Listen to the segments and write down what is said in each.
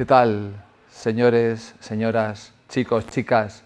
¿Qué tal, señores, señoras, chicos, chicas?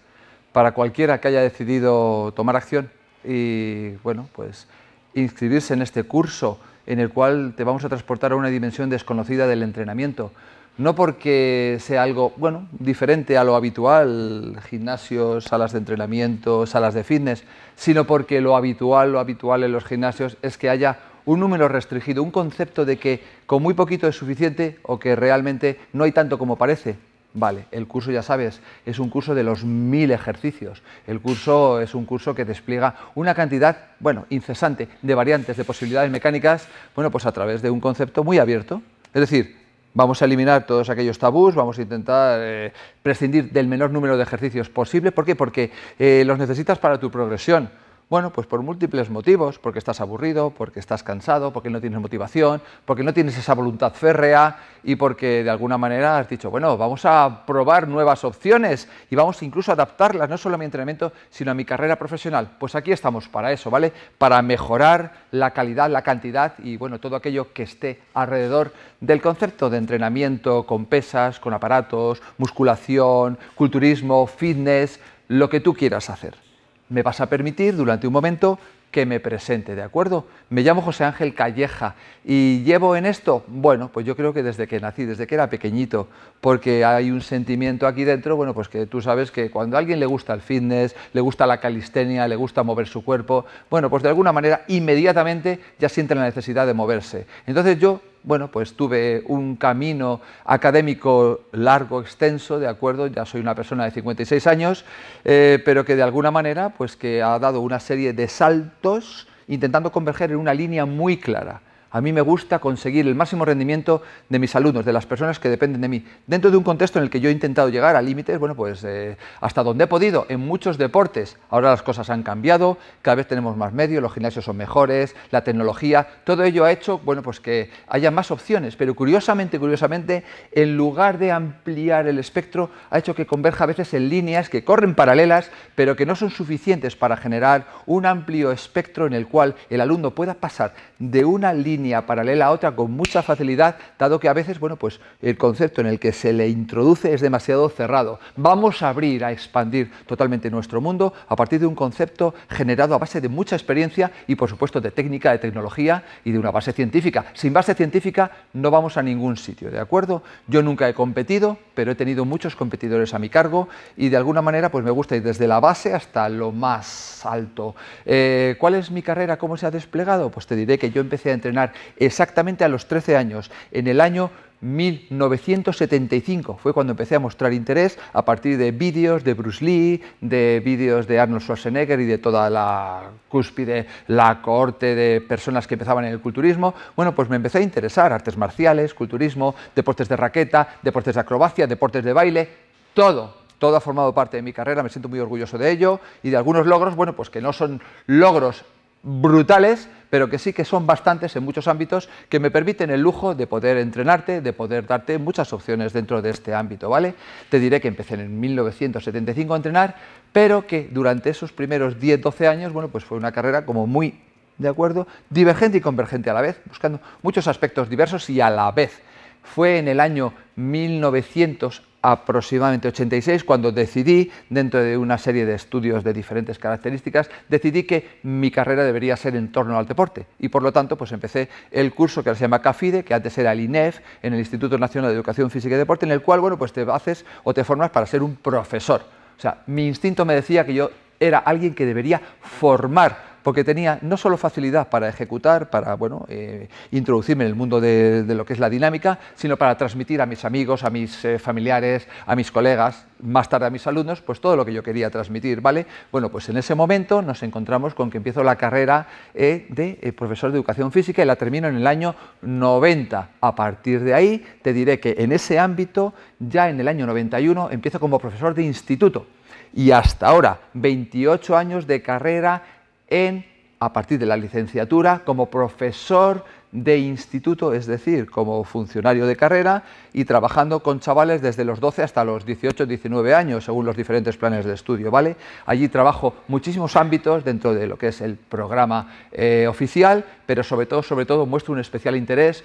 Para cualquiera que haya decidido tomar acción y, bueno, pues inscribirse en este curso en el cual te vamos a transportar a una dimensión desconocida del entrenamiento. No porque sea algo, bueno, diferente a lo habitual, gimnasios, salas de entrenamiento, salas de fitness, sino porque lo habitual, lo habitual en los gimnasios es que haya un número restringido, un concepto de que con muy poquito es suficiente o que realmente no hay tanto como parece. Vale, el curso ya sabes, es un curso de los mil ejercicios. El curso es un curso que despliega una cantidad, bueno, incesante de variantes, de posibilidades mecánicas, bueno, pues a través de un concepto muy abierto. Es decir, vamos a eliminar todos aquellos tabús, vamos a intentar eh, prescindir del menor número de ejercicios posible. ¿Por qué? Porque eh, los necesitas para tu progresión bueno, pues por múltiples motivos, porque estás aburrido, porque estás cansado, porque no tienes motivación, porque no tienes esa voluntad férrea y porque de alguna manera has dicho, bueno, vamos a probar nuevas opciones y vamos incluso a adaptarlas no solo a mi entrenamiento, sino a mi carrera profesional. Pues aquí estamos para eso, ¿vale? Para mejorar la calidad, la cantidad y bueno, todo aquello que esté alrededor del concepto de entrenamiento con pesas, con aparatos, musculación, culturismo, fitness, lo que tú quieras hacer me vas a permitir durante un momento que me presente, ¿de acuerdo? Me llamo José Ángel Calleja y llevo en esto, bueno, pues yo creo que desde que nací, desde que era pequeñito, porque hay un sentimiento aquí dentro, bueno, pues que tú sabes que cuando a alguien le gusta el fitness, le gusta la calistenia, le gusta mover su cuerpo, bueno, pues de alguna manera inmediatamente ya siente la necesidad de moverse. Entonces yo bueno, pues tuve un camino académico largo, extenso, de acuerdo, ya soy una persona de 56 años, eh, pero que de alguna manera, pues que ha dado una serie de saltos intentando converger en una línea muy clara. A mí me gusta conseguir el máximo rendimiento de mis alumnos, de las personas que dependen de mí, dentro de un contexto en el que yo he intentado llegar a límites, bueno, pues eh, hasta donde he podido, en muchos deportes. Ahora las cosas han cambiado, cada vez tenemos más medios, los gimnasios son mejores, la tecnología, todo ello ha hecho, bueno, pues que haya más opciones, pero curiosamente, curiosamente, en lugar de ampliar el espectro, ha hecho que converja a veces en líneas que corren paralelas, pero que no son suficientes para generar un amplio espectro en el cual el alumno pueda pasar de una línea paralela a otra con mucha facilidad, dado que a veces, bueno, pues el concepto en el que se le introduce es demasiado cerrado. Vamos a abrir, a expandir totalmente nuestro mundo a partir de un concepto generado a base de mucha experiencia y, por supuesto, de técnica, de tecnología y de una base científica. Sin base científica no vamos a ningún sitio, ¿de acuerdo? Yo nunca he competido, pero he tenido muchos competidores a mi cargo y, de alguna manera, pues me gusta ir desde la base hasta lo más alto. Eh, ¿Cuál es mi carrera? ¿Cómo se ha desplegado? Pues te diré que yo empecé a entrenar exactamente a los 13 años, en el año 1975 fue cuando empecé a mostrar interés a partir de vídeos de Bruce Lee, de vídeos de Arnold Schwarzenegger y de toda la cúspide, la cohorte de personas que empezaban en el culturismo. Bueno, pues me empecé a interesar artes marciales, culturismo, deportes de raqueta, deportes de acrobacia, deportes de baile, todo, todo ha formado parte de mi carrera, me siento muy orgulloso de ello y de algunos logros, bueno, pues que no son logros brutales, pero que sí que son bastantes en muchos ámbitos que me permiten el lujo de poder entrenarte, de poder darte muchas opciones dentro de este ámbito, ¿vale? Te diré que empecé en 1975 a entrenar, pero que durante esos primeros 10, 12 años, bueno, pues fue una carrera como muy, ¿de acuerdo? Divergente y convergente a la vez, buscando muchos aspectos diversos y a la vez. Fue en el año 1900 aproximadamente 86 cuando decidí, dentro de una serie de estudios de diferentes características, decidí que mi carrera debería ser en torno al deporte y por lo tanto pues empecé el curso que se llama CAFIDE, que antes era el INEF, en el Instituto Nacional de Educación Física y Deporte, en el cual bueno, pues te haces o te formas para ser un profesor. O sea, mi instinto me decía que yo era alguien que debería formar porque tenía no solo facilidad para ejecutar, para bueno, eh, introducirme en el mundo de, lo que es la dinámica, sino para transmitir a mis amigos, a mis eh, familiares, a mis colegas, más tarde a mis alumnos, pues todo lo que yo quería transmitir, ¿vale? Bueno, pues en ese momento nos encontramos con que empiezo la carrera eh, de profesor de educación física y la termino en el año 90. A partir de ahí te diré que en ese ámbito, ya en el año 91, empiezo como profesor de instituto y hasta ahora 28 años de carrera en, a partir de la licenciatura como profesor de instituto, es decir, como funcionario de carrera y trabajando con chavales desde los 12 hasta los 18, 19 años, según los diferentes planes de estudio, ¿vale? Allí trabajo muchísimos ámbitos dentro de lo que es el programa eh, oficial, pero sobre todo, sobre todo muestro un especial interés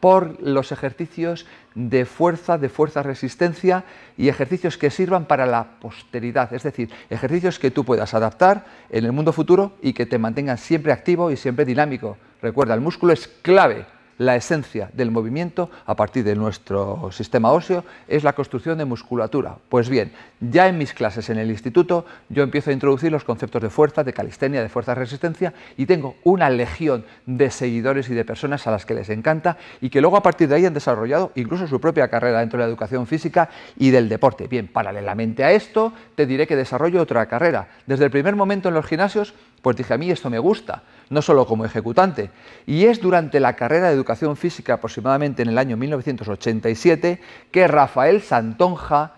por los ejercicios de fuerza, de fuerza-resistencia y ejercicios que sirvan para la posteridad, es decir, ejercicios que tú puedas adaptar en el mundo futuro y que te mantengan siempre activo y siempre dinámico. Recuerda, el músculo es clave la esencia del movimiento a partir de nuestro sistema óseo es la construcción de musculatura. Pues bien, ya en mis clases en el instituto yo empiezo a introducir los conceptos de fuerza, de calistenia, de fuerza resistencia y tengo una legión de seguidores y de personas a las que les encanta y que luego a partir de ahí han desarrollado incluso su propia carrera dentro de la educación física y del deporte. Bien, paralelamente a esto te diré que desarrollo otra carrera. Desde el primer momento en los gimnasios, pues dije a mí esto me gusta no solo como ejecutante. Y es durante la carrera de educación física, aproximadamente en el año 1987, que Rafael Santonja,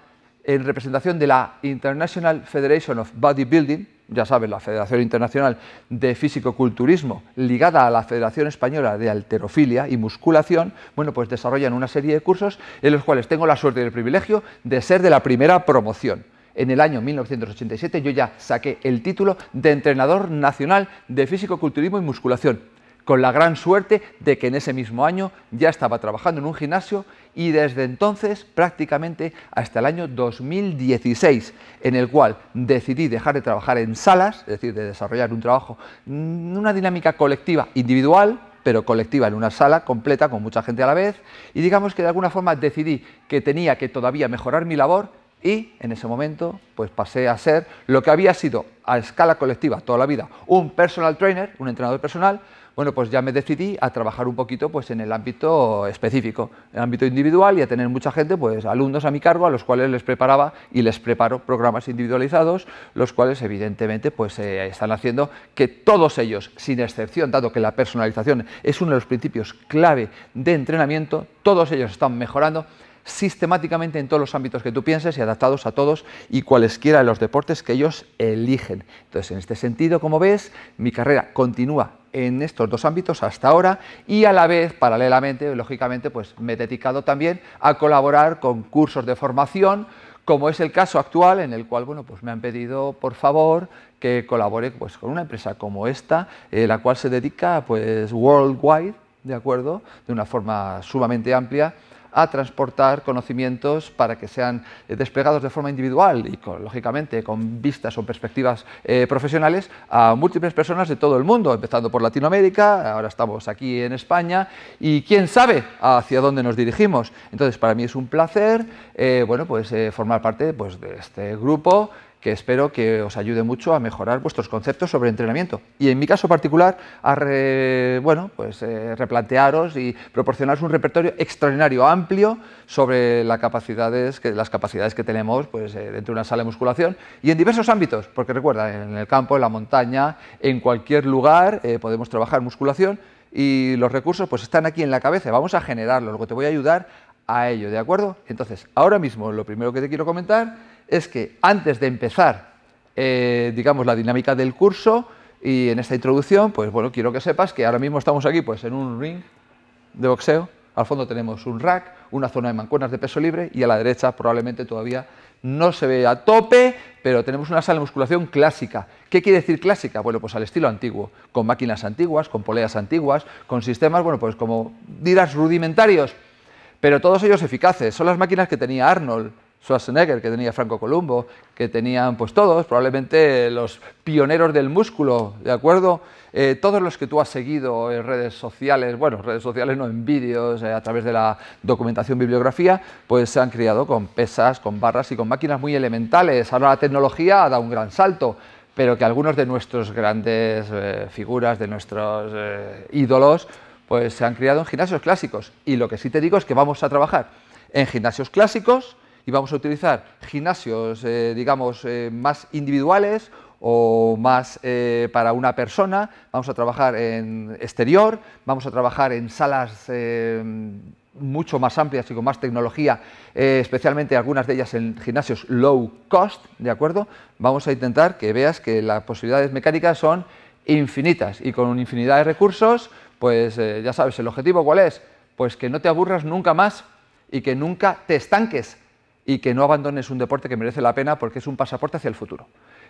en representación de la International Federation of Bodybuilding, ya saben, la Federación Internacional de Físico-Culturismo, ligada a la Federación Española de Alterofilia y Musculación, bueno, pues desarrollan una serie de cursos en los cuales tengo la suerte y el privilegio de ser de la primera promoción en el año 1987 yo ya saqué el título de entrenador nacional de físico-culturismo y musculación, con la gran suerte de que en ese mismo año ya estaba trabajando en un gimnasio y desde entonces prácticamente hasta el año 2016, en el cual decidí dejar de trabajar en salas, es decir, de desarrollar un trabajo, mm, una dinámica colectiva individual, pero colectiva en una sala completa con mucha gente a la vez, y digamos que de alguna forma decidí que tenía que todavía mejorar mi labor y en ese momento, pues pasé a ser lo que había sido a escala colectiva toda la vida, un personal trainer, un entrenador personal. Bueno, pues ya me decidí a trabajar un poquito pues, en el ámbito específico, en el ámbito individual y a tener mucha gente, pues alumnos a mi cargo, a los cuales les preparaba y les preparo programas individualizados, los cuales evidentemente pues, eh, están haciendo que todos ellos, sin excepción, dado que la personalización es uno de los principios clave de entrenamiento, todos ellos están mejorando sistemáticamente en todos los ámbitos que tú pienses y adaptados a todos y cualesquiera de los deportes que ellos eligen. Entonces, en este sentido, como ves, mi carrera continúa en estos dos ámbitos hasta ahora y a la vez, paralelamente, lógicamente, pues me he dedicado también a colaborar con cursos de formación, como es el caso actual en el cual bueno, pues me han pedido por favor que colabore pues, con una empresa como esta, eh, la cual se dedica pues worldwide, de acuerdo, de una forma sumamente amplia a transportar conocimientos para que sean eh, desplegados de forma individual y, lógicamente, con vistas o perspectivas eh, profesionales a múltiples personas de todo el mundo, empezando por Latinoamérica, ahora estamos aquí en España y quién sabe hacia dónde nos dirigimos. Entonces, para mí es un placer eh, bueno, pues, formar parte pues, de este grupo que espero que os ayude mucho a mejorar vuestros conceptos sobre entrenamiento. Y en mi caso particular, a bueno, pues, eh, replantearos y proporcionaros un repertorio extraordinario, amplio, sobre las capacidades que tenemos pues, eh, dentro de una sala de musculación y en diversos ámbitos, porque recuerda, en el campo, en la montaña, en cualquier lugar eh, podemos trabajar musculación y los recursos pues, están aquí en la cabeza, vamos a generarlos, luego te voy a ayudar a ello, ¿de acuerdo? Entonces, ahora mismo lo primero que te quiero comentar es que antes de empezar, eh, digamos, la dinámica del curso y en esta introducción, pues bueno, quiero que sepas que ahora mismo estamos aquí pues en un ring de boxeo, al fondo tenemos un rack, una zona de mancuernas de peso libre y a la derecha probablemente todavía no se ve a tope, pero tenemos una sala de musculación clásica. ¿Qué quiere decir clásica? Bueno, pues al estilo antiguo, con máquinas antiguas, con poleas antiguas, con sistemas, bueno, pues como dirás rudimentarios, pero todos ellos eficaces. Son las máquinas que tenía Arnold, Schwarzenegger, que tenía Franco Columbo, que tenían pues todos, probablemente los pioneros del músculo, ¿de acuerdo? Eh, todos los que tú has seguido en redes sociales, bueno, redes sociales no, en vídeos, eh, a través de la documentación, bibliografía, pues se han criado con pesas, con barras y con máquinas muy elementales. Ahora la tecnología ha dado un gran salto, pero que algunos de nuestros grandes eh, figuras, de nuestros ídolos, pues se han criado en gimnasios clásicos. Y lo que sí te digo es que vamos a trabajar en gimnasios clásicos, y vamos a utilizar gimnasios, eh, digamos, eh, más individuales o más eh, para una persona, vamos a trabajar en exterior, vamos a trabajar en salas mucho más amplias y con más tecnología, especialmente algunas de ellas en gimnasios low cost, ¿de acuerdo? Vamos a intentar que veas que las posibilidades mecánicas son infinitas y con infinidad de recursos, pues ya sabes, el objetivo cuál es, pues que no te aburras nunca más y que nunca te estanques, y que no abandones un deporte que merece la pena porque es un pasaporte hacia el futuro.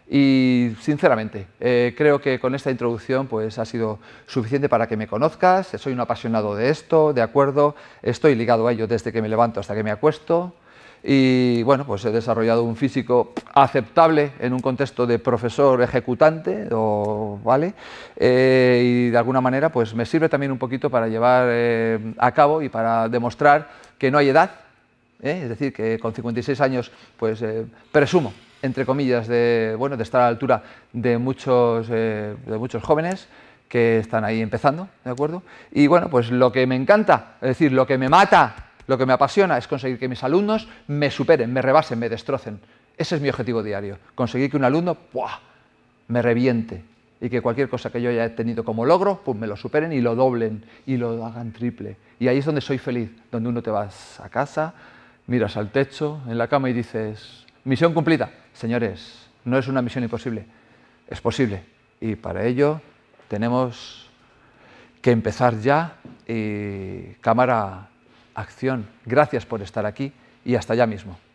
Y sinceramente, eh, creo que con esta introducción pues, ha sido suficiente para que me conozcas. Soy un apasionado de esto, de acuerdo. Estoy ligado a ello desde que me levanto hasta que me acuesto. Y bueno, pues he desarrollado un físico aceptable en un contexto de profesor ejecutante, o, ¿vale? Eh, y de alguna manera pues me sirve también un poquito para llevar eh, a cabo y para demostrar que no hay edad ¿eh? es decir, que con 56 años pues, eh, presumo, entre comillas, de, bueno, de estar a la altura de muchos, eh, de muchos jóvenes que están ahí empezando, ¿de acuerdo? Y bueno, pues lo que me encanta, es decir, lo que me mata, lo que me apasiona es conseguir que mis alumnos me superen, me rebasen, me destrocen. Ese es mi objetivo diario, conseguir que un alumno me reviente, y que cualquier cosa que yo haya tenido como logro, pues me lo superen y lo doblen y lo hagan triple. Y ahí es donde soy feliz, donde uno te vas a casa miras al techo, en la cama y dices, misión cumplida. Señores, no es una misión imposible, es posible. Y para ello tenemos que empezar ya y eh, cámara acción. Gracias por estar aquí y hasta ya mismo.